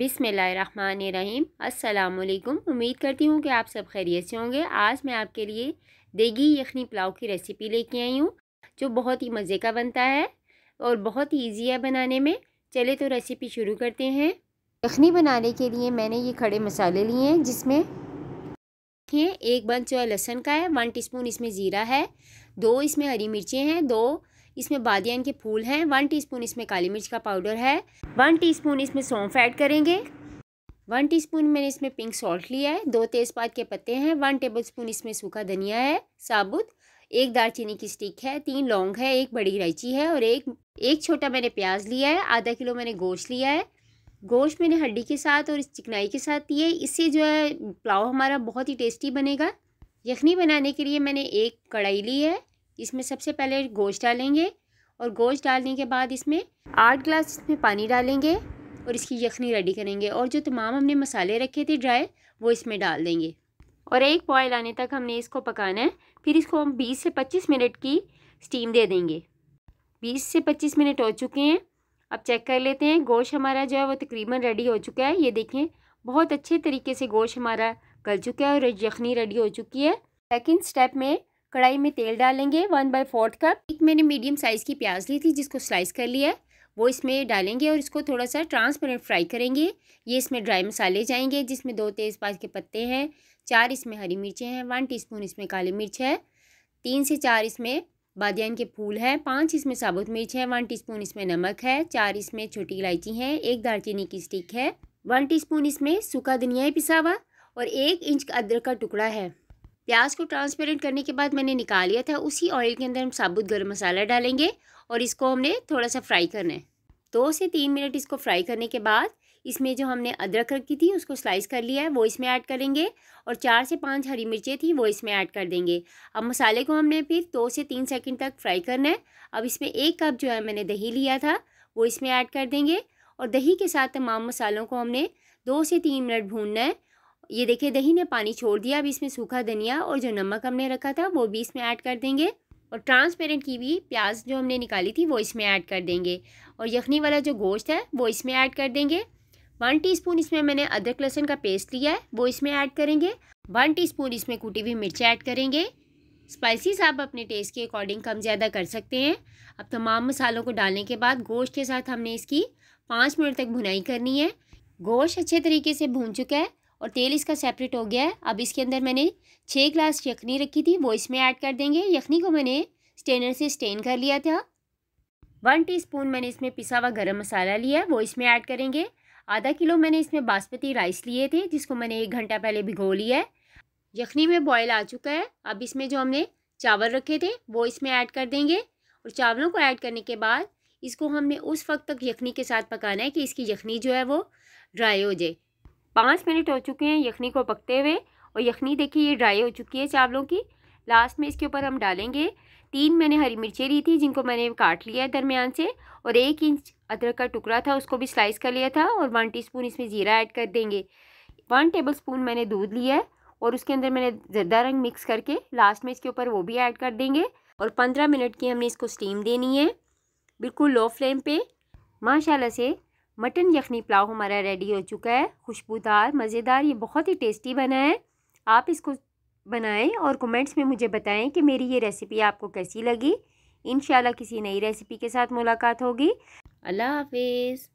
बिसमीम अल्लाम उम्मीद करती हूँ कि आप सब खैरियत से होंगे आज मैं आपके लिए देगी यखनी पुलाव की रेसिपी लेके आई हूँ जो बहुत ही मज़े का बनता है और बहुत ही ईजी है बनाने में चले तो रेसिपी शुरू करते हैं यखनी बनाने के लिए मैंने ये खड़े मसाले लिए हैं जिसमें एक बंद जो है लहसन का है वन टी इसमें ज़ीरा है दो इसमें हरी मिर्चें हैं दो इसमें बादियान के फूल हैं वन टीस्पून इसमें काली मिर्च का पाउडर है वन टीस्पून इसमें सौंफ ऐड करेंगे वन टीस्पून मैंने इसमें पिंक सॉल्ट लिया है दो तेज़पात के पत्ते हैं वन टेबलस्पून इसमें सूखा धनिया है साबुत एक दालचीनी की स्टिक है तीन लौंग है एक बड़ी इलायची है और एक एक छोटा मैंने प्याज लिया है आधा किलो मैंने गोश्त लिया है गोश्त मैंने हड्डी के साथ और इस चिकनाई के साथ दिए इससे जो है पुलाव हमारा बहुत ही टेस्टी बनेगा यखनी बनाने के लिए मैंने एक कढ़ाई ली है इसमें सबसे पहले गोश्त डालेंगे और गोश्त डालने के बाद इसमें आठ ग्लास इसमें पानी डालेंगे और इसकी यखनी रेडी करेंगे और जो तमाम हमने मसाले रखे थे ड्राई वो इसमें डाल देंगे और एक बॉयल आने तक हमने इसको पकाना है फिर इसको हम 20 से 25 मिनट की स्टीम दे देंगे 20 से 25 मिनट हो चुके हैं अब चेक कर लेते हैं गोश्त हमारा जो है वो तकरीबन रेडी हो चुका है ये देखें बहुत अच्छे तरीके से गोश्त हमारा गल चुका है और यखनी रेडी हो चुकी है सेकेंड स्टेप में कढ़ाई में तेल डालेंगे वन बाई फोर्थ कप एक मैंने मीडियम साइज़ की प्याज ली थी जिसको स्लाइस कर लिया है वो इसमें डालेंगे और इसको थोड़ा सा ट्रांसपेरेंट फ्राई करेंगे ये इसमें ड्राई मसाले जाएंगे जिसमें दो तेज़पात के पत्ते हैं चार इसमें हरी मिर्चें हैं वन टीस्पून इसमें काली मिर्च है तीन से चार इसमें बादियान के फूल हैं पाँच इसमें साबुत मिर्च है वन टीस्पून इसमें नमक है चार इसमें छोटी इलायची है एक दालचीनी की स्टिक है वन टी इसमें सूखा धनिया पिसावा और एक इंच अदरक का टुकड़ा है प्याज को ट्रांसपेरेंट करने के बाद मैंने निकाल लिया था उसी ऑयल के अंदर हम साबुत गर्म मसाला डालेंगे और इसको हमने थोड़ा सा फ्राई करना है दो से तीन मिनट इसको फ्राई करने के बाद इसमें जो हमने अदरक रखी थी उसको स्लाइस कर लिया है वो इसमें ऐड करेंगे और चार से पाँच हरी मिर्चें थी वो इसमें ऐड कर देंगे अब मसाले को हमने फिर दो से तीन सेकेंड तक फ्राई करना है अब इसमें एक कप जो है मैंने दही लिया था वो इसमें ऐड कर देंगे और दही के साथ तमाम मसालों को हमने दो से तीन मिनट भूनना है ये देखिए दही ने पानी छोड़ दिया अब इसमें सूखा धनिया और जो नमक हमने रखा था वो भी इसमें ऐड कर देंगे और ट्रांसपेरेंट की भी प्याज जो हमने निकाली थी वो इसमें ऐड कर देंगे और यखनी वाला जो गोश्त है वो इसमें ऐड कर देंगे वन टीस्पून इसमें मैंने अदरक लहसुन का पेस्ट लिया है वो इसमें ऐड करेंगे वन टीस्पून इसमें कूटी हुई मिर्च ऐड करेंगे स्पाइसेस आप अपने टेस्ट के अकॉर्डिंग कम ज़्यादा कर सकते हैं अब तमाम मसालों को डालने के बाद गोश्त के साथ हमने इसकी पाँच मिनट तक भुनाई करनी है गोश्त अच्छे तरीके से भून चुका है और तेल इसका सेपरेट हो गया है अब इसके अंदर मैंने छः ग्लास यखनी रखी थी वो इसमें ऐड कर देंगे यखनी को मैंने स्टेनर से स्टेन कर लिया था वन टीस्पून मैंने इसमें पिसा हुआ गर्म मसाला लिया है वो इसमें ऐड करेंगे आधा किलो मैंने इसमें बासमती राइस लिए थे जिसको मैंने एक घंटा पहले भिगो लिया है यखनी में बॉयल आ चुका है अब इसमें जो हमने चावल रखे थे वो इसमें ऐड कर देंगे और चावलों को ऐड करने के बाद इसको हमने उस वक्त तक यखनी के साथ पकाना है कि इसकी यखनी जो है वो ड्राई हो जाए पाँच मिनट हो चुके हैं यखनी को पकते हुए और यखनी देखिए ये ड्राई हो चुकी है चावलों की लास्ट में इसके ऊपर हम डालेंगे तीन मैंने हरी मिर्चें ली थी जिनको मैंने काट लिया है दरमियान से और एक इंच अदरक का टुकड़ा था उसको भी स्लाइस कर लिया था और वन टीस्पून इसमें ज़ीरा ऐड कर देंगे वन टेबल स्पून मैंने दूध लिया है और उसके अंदर मैंने जर्दा रंग मिक्स करके लास्ट में इसके ऊपर वो भी ऐड कर देंगे और पंद्रह मिनट की हमने इसको स्टीम देनी है बिल्कुल लो फ्लेम पे माशाल्लाह से मटन यखनी पुलाव हमारा रेडी हो चुका है खुशबूदार मज़ेदार ये बहुत ही टेस्टी बना है आप इसको बनाएं और कमेंट्स में मुझे बताएं कि मेरी ये रेसिपी आपको कैसी लगी इन किसी नई रेसिपी के साथ मुलाकात होगी अल्लाह हाफिज़